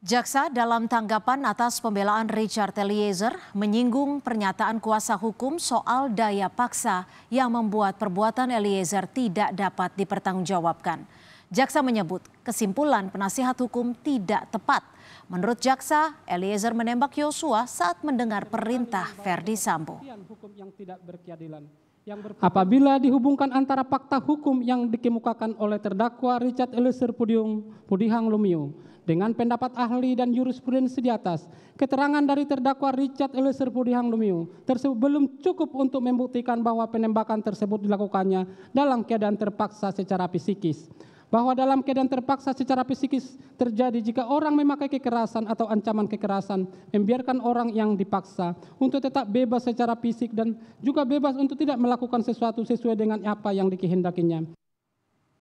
Jaksa dalam tanggapan atas pembelaan Richard Eliezer menyinggung pernyataan kuasa hukum soal daya paksa yang membuat perbuatan Eliezer tidak dapat dipertanggungjawabkan. Jaksa menyebut kesimpulan penasihat hukum tidak tepat. Menurut jaksa, Eliezer menembak Yosua saat mendengar perintah Verdi Sambo. Apabila dihubungkan antara fakta hukum yang dikemukakan oleh terdakwa Richard Eliezer Pudium Pudihang Lumiu dengan pendapat ahli dan jurisprudensi di atas, keterangan dari terdakwa Richard Eliezer Pudihang Lumiu tersebut belum cukup untuk membuktikan bahwa penembakan tersebut dilakukannya dalam keadaan terpaksa secara psikis bahwa dalam keadaan terpaksa secara psikis terjadi jika orang memakai kekerasan atau ancaman kekerasan, membiarkan orang yang dipaksa untuk tetap bebas secara fisik dan juga bebas untuk tidak melakukan sesuatu sesuai dengan apa yang dikehendakinya.